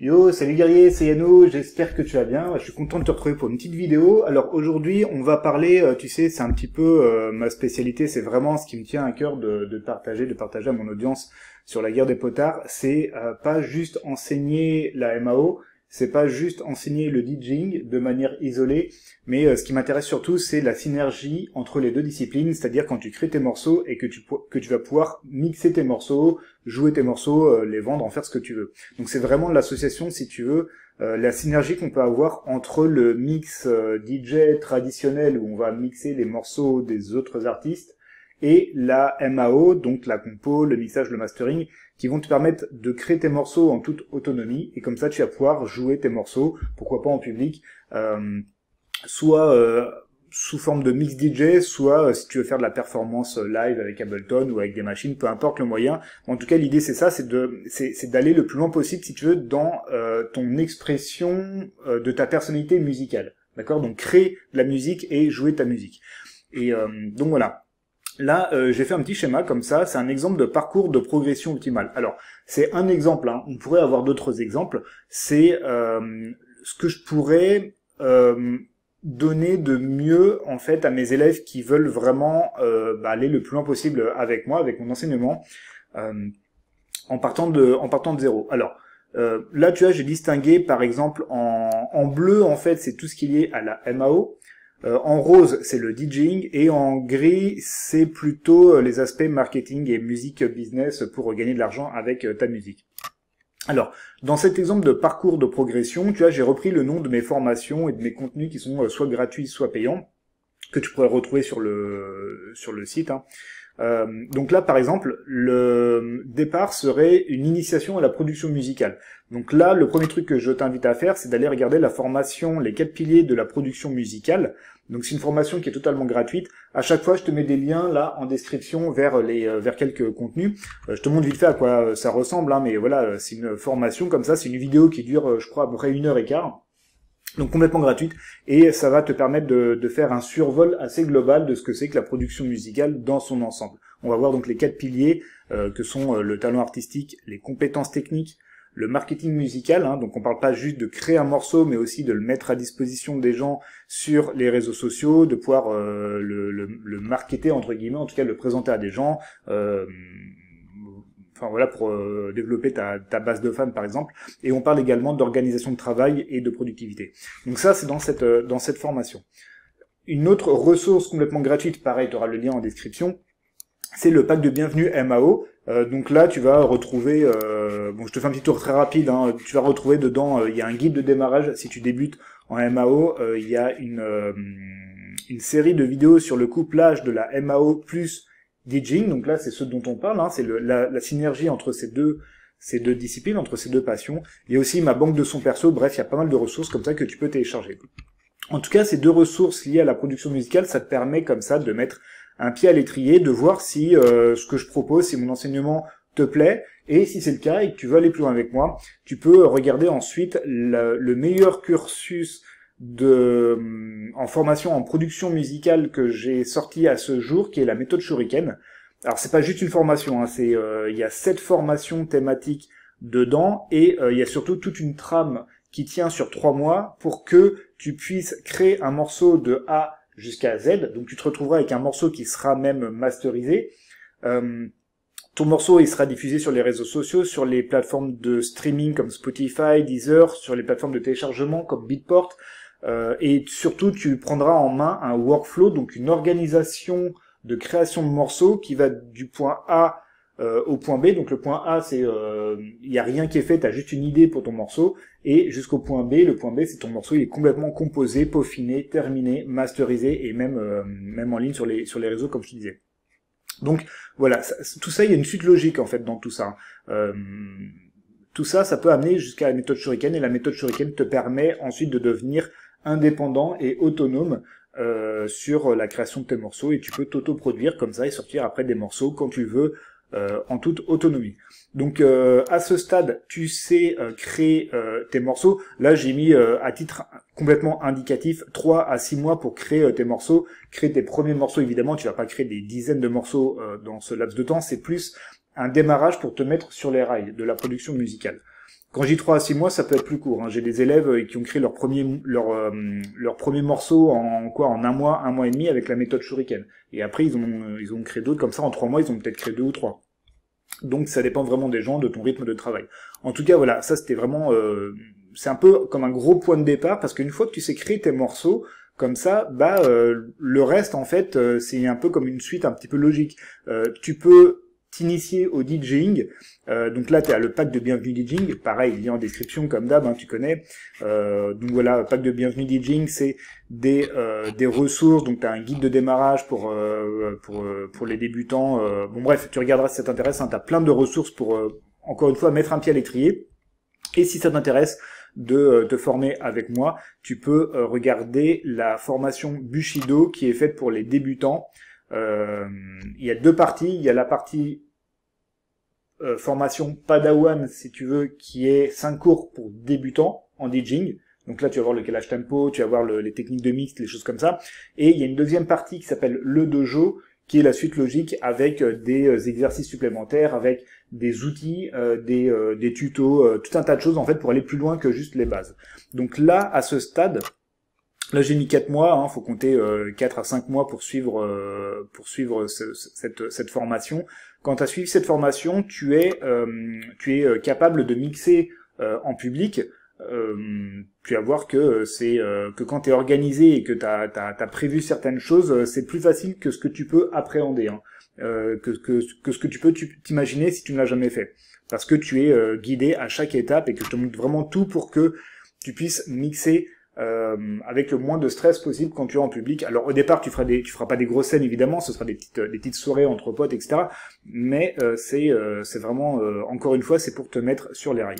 Yo, salut guerrier, c'est Yano, j'espère que tu vas bien. Je suis content de te retrouver pour une petite vidéo. Alors aujourd'hui, on va parler, euh, tu sais, c'est un petit peu euh, ma spécialité, c'est vraiment ce qui me tient à cœur de, partager, de partager à mon audience sur la guerre des potards. C'est euh, pas juste enseigner la MAO, c'est pas juste enseigner le DJing de manière isolée, mais euh, ce qui m'intéresse surtout, c'est la synergie entre les deux disciplines, c'est-à-dire quand tu crées tes morceaux et que tu, que tu vas pouvoir mixer tes morceaux, jouer tes morceaux, euh, les vendre, en faire ce que tu veux. Donc c'est vraiment l'association, si tu veux, euh, la synergie qu'on peut avoir entre le mix DJ traditionnel où on va mixer les morceaux des autres artistes et la MAO, donc la compo, le mixage, le mastering, qui vont te permettre de créer tes morceaux en toute autonomie et comme ça tu vas pouvoir jouer tes morceaux, pourquoi pas en public, euh, soit euh, sous forme de mix DJ, soit euh, si tu veux faire de la performance live avec Ableton ou avec des machines, peu importe le moyen. En tout cas, l'idée c'est ça, c'est de c'est d'aller le plus loin possible si tu veux dans ton expression de ta personnalité musicale. D'accord Donc créer de la musique et jouer ta musique. Et donc voilà. Là, euh, j'ai fait un petit schéma comme ça, c'est un exemple de parcours de progression optimale. Alors, c'est un exemple, hein. on pourrait avoir d'autres exemples, c'est euh, ce que je pourrais euh, donner de mieux en fait à mes élèves qui veulent vraiment bah, aller le plus loin possible avec moi, avec mon enseignement, en, partant de, en partant de zéro. Alors, là, tu vois, j'ai distingué par exemple en, en bleu, en fait, c'est tout ce qui est lié à la MAO, euh, en rose, c'est le DJing et en gris, c'est plutôt euh, les aspects marketing et musique business pour gagner de l'argent avec euh, ta musique. Alors, dans cet exemple de parcours de progression, tu vois, j'ai repris le nom de mes formations et de mes contenus qui sont soit gratuits, soit payants, que tu pourrais retrouver sur le, sur le site. Hein. Euh, donc là, par exemple, le départ serait une initiation à la production musicale. Donc là, le premier truc que je t'invite à faire, c'est d'aller regarder la formation Les quatre piliers de la production musicale. Donc c'est une formation qui est totalement gratuite. À chaque fois, je te mets des liens là en description vers les euh, vers quelques contenus. Euh, je te montre vite fait à quoi ça ressemble, hein, mais voilà, c'est une formation comme ça. C'est une vidéo qui dure, je crois, à peu près une heure et quart donc complètement gratuite, et ça va te permettre de, faire un survol assez global de ce que c'est que la production musicale dans son ensemble. On va voir donc les quatre piliers euh, que sont euh, le talent artistique, les compétences techniques, le marketing musical, hein. donc on parle pas juste de créer un morceau, mais aussi de le mettre à disposition des gens sur les réseaux sociaux, de pouvoir euh, le, marketer entre guillemets, en tout cas le présenter à des gens enfin voilà pour euh, développer ta, base de fans par exemple. Et on parle également d'organisation de travail et de productivité. Donc ça c'est dans cette euh, dans cette formation. Une autre ressource complètement gratuite, pareil, tu auras le lien en description, c'est le pack de bienvenue MAO. Euh, donc là, tu vas retrouver, bon, je te fais un petit tour très rapide. Hein. tu vas retrouver dedans, il y a un guide de démarrage si tu débutes en MAO. Il y a une une série de vidéos sur le couplage de la MAO plus DJing, donc là c'est ce dont on parle, hein, c'est la, synergie entre ces deux ces deux disciplines, entre ces deux passions. et aussi ma banque de son perso, bref, il y a pas mal de ressources comme ça que tu peux télécharger. En tout cas, ces deux ressources liées à la production musicale, ça te permet comme ça de mettre un pied à l'étrier, de voir si euh, ce que je propose, si mon enseignement te plaît, et si c'est le cas et que tu veux aller plus loin avec moi, tu peux regarder ensuite le meilleur cursus de, euh, en formation en production musicale que j'ai sorti à ce jour, qui est la méthode Shuriken. Alors c'est pas juste une formation, hein, c'est euh, il y a sept formations thématiques dedans et euh, il y a surtout toute une trame qui tient sur trois mois pour que tu puisses créer un morceau de A jusqu'à Z. Donc tu te retrouveras avec un morceau qui sera même masterisé. ton morceau il sera diffusé sur les réseaux sociaux, sur les plateformes de streaming comme Spotify, Deezer, sur les plateformes de téléchargement comme Beatport, euh, et surtout, tu prendras en main un workflow, donc une organisation de création de morceaux qui va du point A euh, au point B. Donc le point A, c'est euh, il n'y y a rien qui est fait, tu as juste une idée pour ton morceau, et jusqu'au point B. Le point B, c'est ton morceau, il est complètement composé, peaufiné, terminé, masterisé et même même en ligne sur les sur les réseaux, comme je te disais. Donc voilà, tout ça, il y a une suite logique en fait dans tout ça. tout ça, ça peut amener jusqu'à la méthode Shuriken, et la méthode Shuriken te permet ensuite de devenir indépendant et autonome euh, sur la création de tes morceaux et tu peux t'auto-produire comme ça et sortir après des morceaux quand tu veux euh, en toute autonomie. Donc euh, à ce stade, tu sais créer tes morceaux. Là, j'ai mis à titre complètement indicatif 3 à 6 mois pour créer tes morceaux, créer tes premiers morceaux évidemment, tu vas pas créer des dizaines de morceaux dans ce laps de temps, c'est plus un démarrage pour te mettre sur les rails de la production musicale. Quand j'ai trois à six mois, ça peut être plus court. Hein. J'ai des élèves euh, qui ont créé leur premier, leur, euh, leur premier morceau en quoi En un mois, un mois et demi avec la méthode Shuriken. Et après, ils ont, euh, ils ont créé d'autres comme ça. En trois mois, ils ont peut-être créé deux ou trois. Donc ça dépend vraiment des gens, de ton rythme de travail. En tout cas, voilà, ça c'était vraiment... c'est un peu comme un gros point de départ, parce qu'une fois que tu sais créer tes morceaux, comme ça, bah le reste en fait, c'est un peu comme une suite un petit peu logique. tu peux initié au DJing. Euh, donc là, tu as le pack de bienvenue DJing. Pareil, il lien en description comme d'hab, hein, tu connais. Euh, donc voilà, pack de bienvenue DJing, c'est des, euh, des ressources. Donc tu as un guide de démarrage pour, pour, pour les débutants. bon bref, tu regarderas si ça t'intéresse. Hein. tu as plein de ressources pour, encore une fois, mettre un pied à l'étrier. Et si ça t'intéresse, de te former avec moi, tu peux regarder la formation Bushido qui est faite pour les débutants. il y a deux parties. Il y a la partie euh, formation Padawan, si tu veux, qui est 5 cours pour débutants en DJing. Donc là, tu vas voir le calage tempo, tu vas voir les techniques de mix, les choses comme ça. Et il y a une deuxième partie qui s'appelle le dojo, qui est la suite logique avec euh, des euh, exercices supplémentaires, avec des outils, des, des, tutos, tout un tas de choses en fait pour aller plus loin que juste les bases. Donc là, à ce stade, Là, j'ai mis 4 mois, hein, faut compter euh, 4 à 5 mois pour suivre, euh, pour suivre cette, formation. Quand tu as suivi cette formation, tu es, euh, tu es euh, capable de mixer en public. tu vas voir que c'est que quand tu es organisé et que tu as, prévu certaines choses, c'est plus facile que ce que tu peux appréhender, hein. que, que, que, ce que tu peux t'imaginer si tu ne l'as jamais fait. Parce que tu es guidé à chaque étape et que tu te vraiment tout pour que tu puisses mixer euh, avec le moins de stress possible quand tu es en public. Alors au départ, tu feras des, tu feras pas des grosses scènes évidemment, ce sera des petites, des petites soirées entre potes, etc. Mais euh, c'est, euh, c'est vraiment, euh, encore une fois, c'est pour te mettre sur les rails.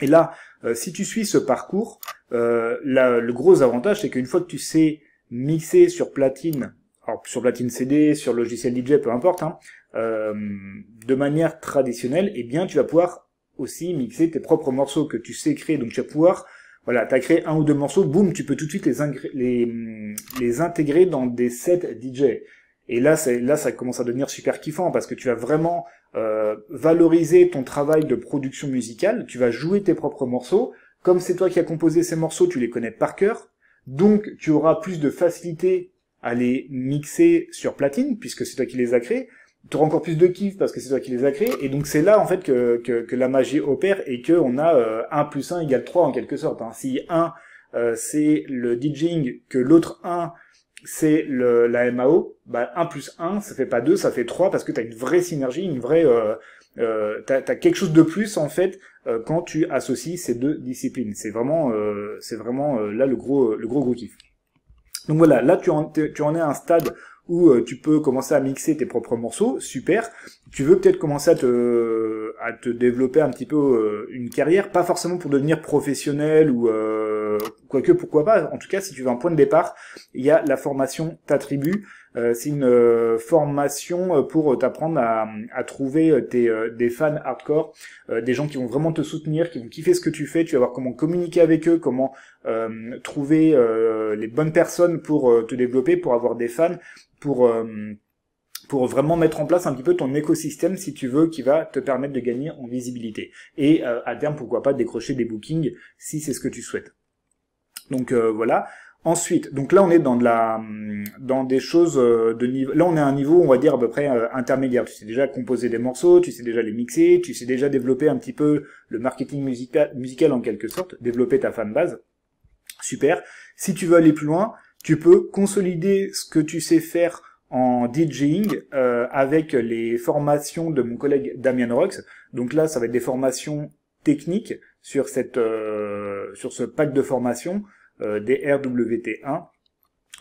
Et là, euh, si tu suis ce parcours, euh, le gros avantage, c'est qu'une fois que tu sais mixer sur platine, alors sur platine CD, sur logiciel DJ, peu importe, hein, de manière traditionnelle, eh bien, tu vas pouvoir aussi mixer tes propres morceaux que tu sais créer. Donc tu vas pouvoir voilà, tu as créé un ou deux morceaux, boum, tu peux tout de suite les, intégrer dans des sets DJ. Et là, là, ça commence à devenir super kiffant parce que tu vas vraiment euh, valoriser ton travail de production musicale, tu vas jouer tes propres morceaux. Comme c'est toi qui as composé ces morceaux, tu les connais par cœur, donc tu auras plus de facilité à les mixer sur platine puisque c'est toi qui les as créés. T'auras encore plus de kiff parce que c'est toi qui les as créés. Et donc c'est là en fait que, que, que, la magie opère et que on a 1 euh, plus 1 égale 3 en quelque sorte. Hein. Si 1 euh, c'est le DJing, que l'autre 1 c'est le, la MAO, bah 1 plus 1 ça fait pas 2, ça fait 3 parce que tu as une vraie synergie, une vraie... Euh, t'as as quelque chose de plus en fait quand tu associes ces deux disciplines. C'est vraiment, c'est vraiment là le gros, le gros gros kiff. Donc voilà, là tu en, es à un stade où euh, tu peux commencer à mixer tes propres morceaux, super. Tu veux peut-être commencer à te, à te développer un petit peu euh, une carrière, pas forcément pour devenir professionnel ou euh, Quoique, pourquoi pas En tout cas, si tu veux un point de départ, il y a la formation T'Attribue. Euh, c'est une euh, formation euh, pour t'apprendre à, trouver des fans hardcore, des gens qui vont vraiment te soutenir, qui vont kiffer ce que tu fais. Tu vas voir comment communiquer avec eux, comment trouver les bonnes personnes pour te développer, pour avoir des fans, pour pour vraiment mettre en place un petit peu ton écosystème, si tu veux, qui va te permettre de gagner en visibilité. Et à terme, pourquoi pas décrocher des bookings si c'est ce que tu souhaites. Donc euh, voilà. Ensuite, donc là on est dans la, hum, dans des choses euh, de niveau. Là on est à un niveau, on va dire à peu près euh, intermédiaire. Tu sais déjà composer des morceaux, tu sais déjà les mixer, tu sais déjà développer un petit peu le marketing musical, musical en quelque sorte, développer ta fanbase, Super. Si tu veux aller plus loin, tu peux consolider ce que tu sais faire en DJing avec les formations de mon collègue Damien Rox. Donc là, ça va être des formations techniques sur cette sur ce pack de formations euh, des RWT1.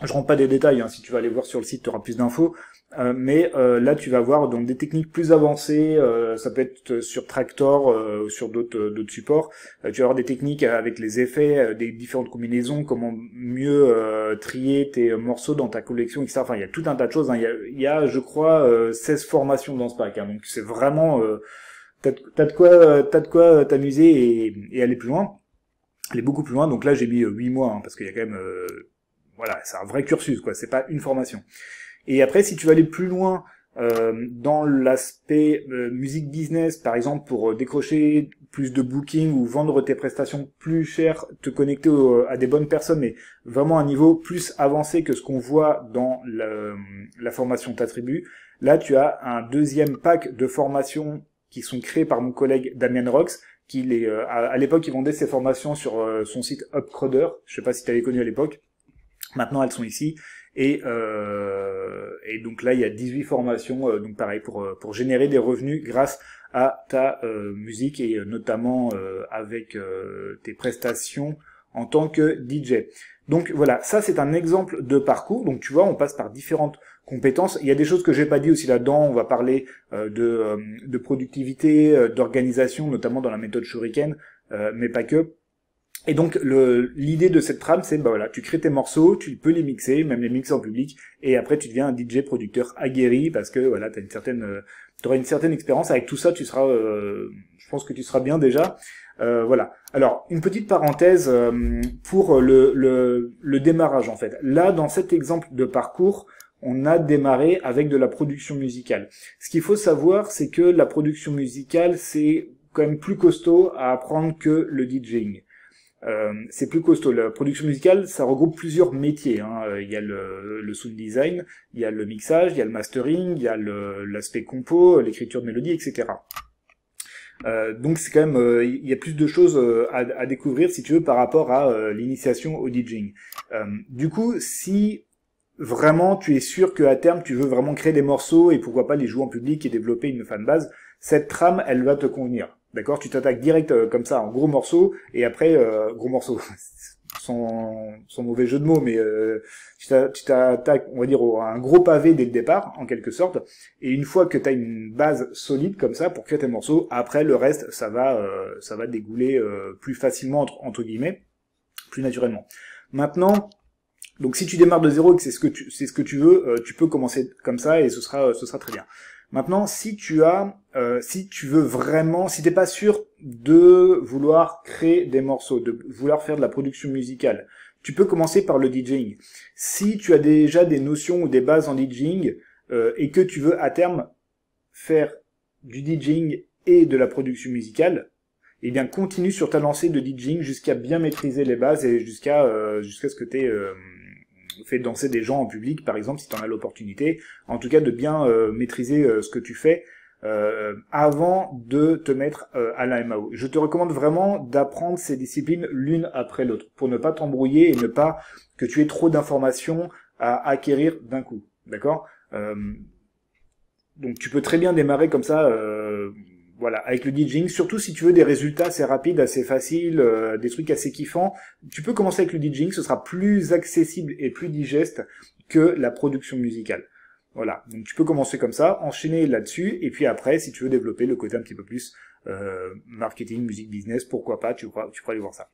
Je rends pas des détails, hein, si tu vas aller voir sur le site, tu auras plus d'infos. Euh, mais euh, là, tu vas voir donc des techniques plus avancées. ça peut être sur Tractor ou sur d'autres d'autres supports. tu vas avoir des techniques avec les effets, des différentes combinaisons, comment mieux trier tes morceaux dans ta collection, etc. Enfin, il y a tout un tas de choses. Hein. Il, y a, je crois, 16 formations dans ce pack. Hein. Donc c'est vraiment t'as de quoi t'as de quoi t'amuser et aller plus loin est beaucoup plus loin. Donc là, j'ai mis 8 euh, mois, hein, parce qu'il y a quand même... Euh, voilà, c'est un vrai cursus, quoi. C'est pas une formation. Et après, si tu veux aller plus loin euh, dans l'aspect musique business, par exemple, pour décrocher plus de booking ou vendre tes prestations plus chères, te connecter à des bonnes personnes, mais vraiment un niveau plus avancé que ce qu'on voit dans la, la formation t'attribue, Là, tu as un deuxième pack de formation qui sont créés par mon collègue Damien Rox, qui les, euh, à, l'époque, il vendait ses formations sur euh, son site Upcrowder. Je sais pas si tu avais connu à l'époque. Maintenant, elles sont ici. Et, euh, et donc là, il y a 18 formations, donc pareil, pour, pour générer des revenus grâce à ta musique et notamment avec tes prestations en tant que DJ. Donc voilà, ça c'est un exemple de parcours. Donc tu vois, on passe par différentes compétences. Il y a des choses que j'ai pas dit aussi là-dedans. On va parler euh, euh, de, productivité, euh, d'organisation, notamment dans la méthode Shuriken, mais pas que. Et donc l'idée de cette trame, c'est bah voilà, tu crées tes morceaux, tu peux les mixer, même les mixer en public, et après tu deviens un DJ producteur aguerri parce que voilà, t'as une certaine, t'auras une certaine expérience. Avec tout ça, tu seras, je pense que tu seras bien déjà. voilà. Alors, une petite parenthèse pour le, le, démarrage en fait. Là, dans cet exemple de parcours, on a démarré avec de la production musicale. Ce qu'il faut savoir, c'est que la production musicale, c'est quand même plus costaud à apprendre que le DJing. Euh, c'est plus costaud. La production musicale, ça regroupe plusieurs métiers. Hein. Euh, il y a le, sound design, il y a le mixage, il y a le mastering, il y a l'aspect compo, l'écriture de mélodie, etc. Euh, donc c'est quand même, il y a plus de choses à, à, découvrir si tu veux par rapport à l'initiation au DJing. du coup, si vraiment tu es sûr à terme tu veux vraiment créer des morceaux et pourquoi pas les jouer en public et développer une fanbase, cette trame elle va te convenir. D'accord Tu t'attaques direct euh, comme ça en gros morceaux et après euh, gros morceaux. son, mauvais jeu de mots, mais euh, tu t'attaques, on va dire, un gros pavé dès le départ, en quelque sorte. Et une fois que tu as une base solide comme ça pour créer tes morceaux, après le reste, ça va, ça va dégouler plus facilement entre, entre, guillemets, plus naturellement. Maintenant, donc si tu démarres de zéro et que c'est ce que tu, c'est ce que tu veux, euh, tu peux commencer comme ça et ce sera, euh, ce sera très bien. Maintenant, si tu as, euh, si tu veux vraiment, si t'es pas sûr de vouloir créer des morceaux, de vouloir faire de la production musicale, tu peux commencer par le DJing. Si tu as déjà des notions ou des bases en DJing euh, et que tu veux à terme faire du DJing et de la production musicale, eh bien continue sur ta lancée de DJing jusqu'à bien maîtriser les bases et jusqu'à jusqu'à ce que tu fais danser des gens en public, par exemple, si tu en as l'opportunité. En tout cas, de bien euh, maîtriser euh, ce que tu fais euh, avant de te mettre à la MAO. Je te recommande vraiment d'apprendre ces disciplines l'une après l'autre pour ne pas t'embrouiller et ne pas que tu aies trop d'informations à acquérir d'un coup. D'accord donc tu peux très bien démarrer comme ça voilà, avec le DJing, surtout si tu veux des résultats assez rapides, assez faciles, euh, des trucs assez kiffants, tu peux commencer avec le DJing, ce sera plus accessible et plus digeste que la production musicale. Voilà, donc tu peux commencer comme ça, enchaîner là-dessus, et puis après, si tu veux développer le côté un petit peu plus euh, marketing, musique, business, pourquoi pas, tu pourras, tu pourras aller voir ça.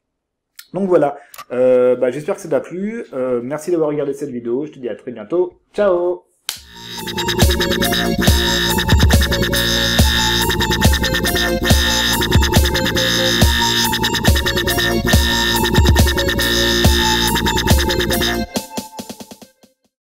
Donc voilà, euh, bah, j'espère que ça t'a plu, merci d'avoir regardé cette vidéo, je te dis à très bientôt, ciao